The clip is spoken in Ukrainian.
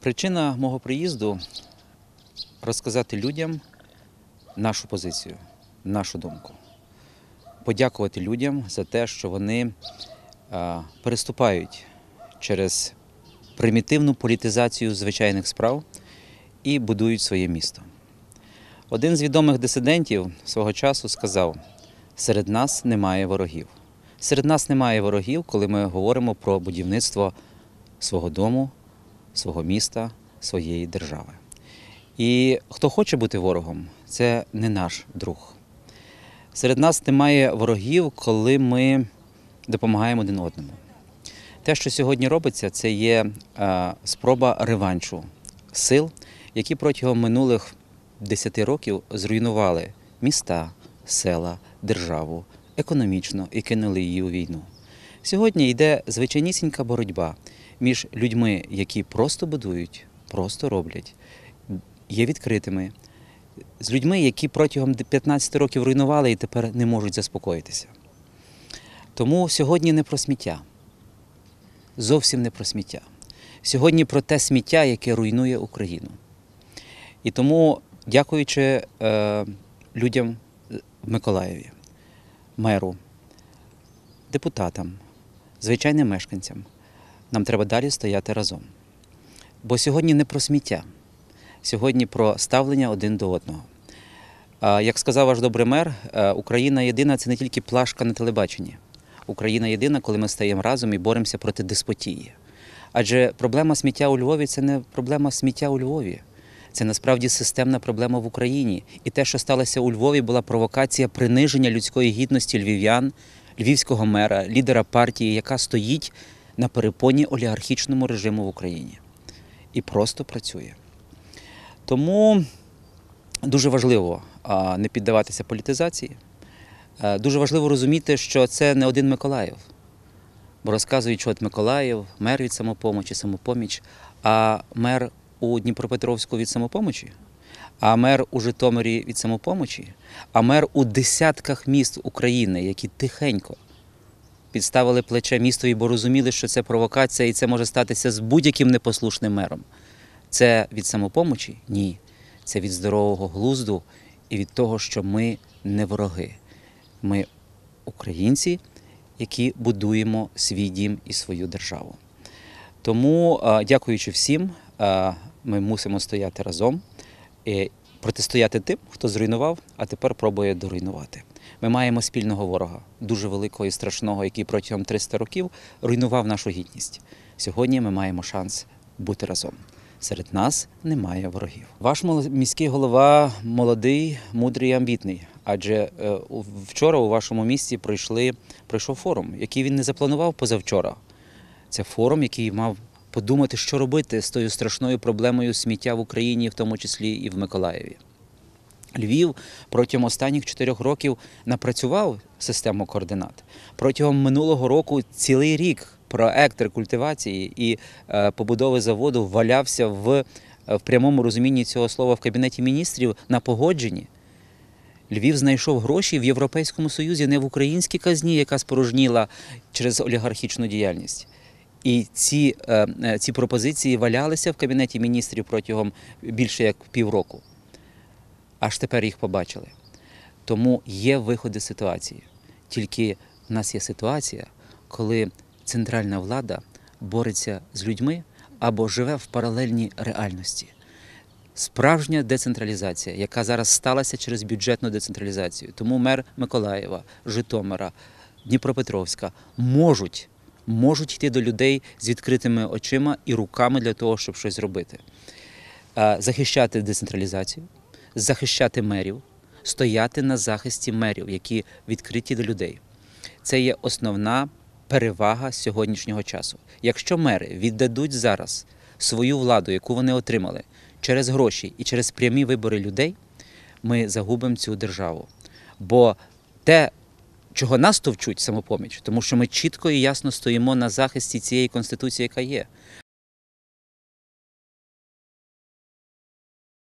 Причина мого приїзду розказати людям нашу позицію, нашу думку, подякувати людям за те, що вони переступають через примітивну політизацію звичайних справ і будують своє місто. Один з відомих дисидентів свого часу сказав: серед нас немає ворогів. Серед нас немає ворогів, коли ми говоримо про будівництво свого дому свого міста, своєї держави. І хто хоче бути ворогом, це не наш друг. Серед нас немає ворогів, коли ми допомагаємо один одному. Те, що сьогодні робиться, це є е, спроба реваншу сил, які протягом минулих 10 років зруйнували міста, села, державу економічно і кинули її у війну. Сьогодні йде звичайнісінька боротьба між людьми, які просто будують, просто роблять, є відкритими, з людьми, які протягом 15 років руйнували і тепер не можуть заспокоїтися. Тому сьогодні не про сміття. Зовсім не про сміття. Сьогодні про те сміття, яке руйнує Україну. І тому, дякуючи е, людям в е, Миколаєві, меру, депутатам, звичайним мешканцям нам треба далі стояти разом. Бо сьогодні не про сміття, сьогодні про ставлення один до одного. Як сказав ваш добрий мер, е, Україна єдина це не тільки плашка на телебаченні. Україна єдина, коли ми стаємо разом і боремося проти деспотії. Адже проблема сміття у Львові це не проблема сміття у Львові. Це насправді системна проблема в Україні. І те, що сталося у Львові, була провокація приниження людської гідності львів'ян, львівського мера, лідера партії, яка стоїть на перепоні олігархічному режиму в Україні і просто працює. Тому дуже важливо не піддаватися політизації. Дуже важливо розуміти, що це не один Миколаїв. Бо розказують, що от Миколаїв, мер від самопомочі, самопоміч, а мер у Дніпропетровську від самопомочі, а мер у Житомирі від самопомочі, а мер у десятках міст України, які тихенько підставили плече містові, бо розуміли, що це провокація і це може статися з будь-яким непослушним мером. Це від самопомочі? Ні. Це від здорового глузду і від того, що ми не вороги. Ми українці, які будуємо свій дім і свою державу. Тому, дякуючи всім, ми мусимо стояти разом, е, протистояти тим, хто зруйнував, а тепер пробує доруйнувати. Ми маємо спільного ворога, дуже великого і страшного, який протягом 300 років руйнував нашу гідність. Сьогодні ми маємо шанс бути разом. Серед нас немає ворогів. Ваш міський голова молодий, мудрий, і амбітний. Адже е, вчора у вашому місті пройшли пройшов форум, який він не запланував позавчора. Це форум, який мав подумати, що робити з тою страшною проблемою сміття в Україні, в тому числі і в Миколаєві. Львів протягом останніх чотирьох років напрацював систему координат протягом минулого року. Цілий рік проект рекультивації і е, побудови заводу валявся в, е, в прямому розумінні цього слова в кабінеті міністрів на погодженні. Львів знайшов гроші в Європейському Союзі, не в українській казні, яка спорожніла через олігархічну діяльність. І ці, е, ці пропозиції валялися в кабінеті міністрів протягом більше як півроку аж тепер їх побачили. Тому є виходи з ситуації. Тільки в нас є ситуація, коли центральна влада бореться з людьми або живе в паралельній реальності. Справжня децентралізація, яка зараз сталася через бюджетну децентралізацію. Тому мер Миколаєва, Житомира, Дніпропетровська можуть можуть йти до людей з відкритими очима і руками для того, щоб щось зробити, захищати децентралізацію захищати мерів, стояти на захисті мерів, які відкриті до людей. Це є основна перевага сьогоднішнього часу. Якщо мери віддадуть зараз свою владу, яку вони отримали через гроші і через прямі вибори людей, ми загубимо цю державу. Бо те, чого нас товчуть самопоміч, тому що ми чітко і ясно стоїмо на захисті цієї конституції, яка є.